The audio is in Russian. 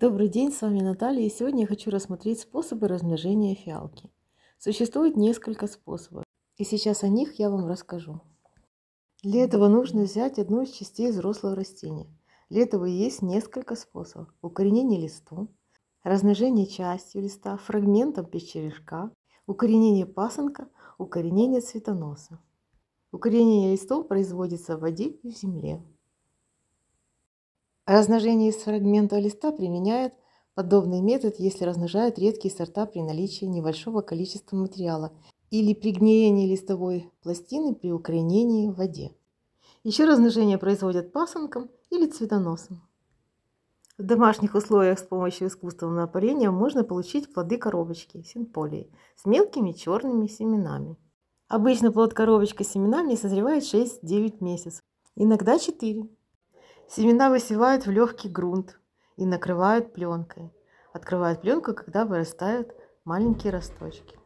Добрый день, с вами Наталья, и сегодня я хочу рассмотреть способы размножения фиалки. Существует несколько способов, и сейчас о них я вам расскажу. Для этого нужно взять одну из частей взрослого растения. Для этого есть несколько способов. Укоренение листу, размножение частью листа, фрагментом печерешка, укоренение пасынка, укоренение цветоноса. Укоренение листов производится в воде и в земле. Размножение из фрагмента листа применяет подобный метод, если размножают редкие сорта при наличии небольшого количества материала или при гниении листовой пластины при укоренении в воде. Еще размножение производят пасынком или цветоносом. В домашних условиях с помощью искусственного парения можно получить плоды коробочки, синполии, с мелкими черными семенами. Обычно плод коробочка с семенами созревает 6-9 месяцев, иногда 4. Семена высевают в легкий грунт и накрывают пленкой. Открывают пленку, когда вырастают маленькие росточки.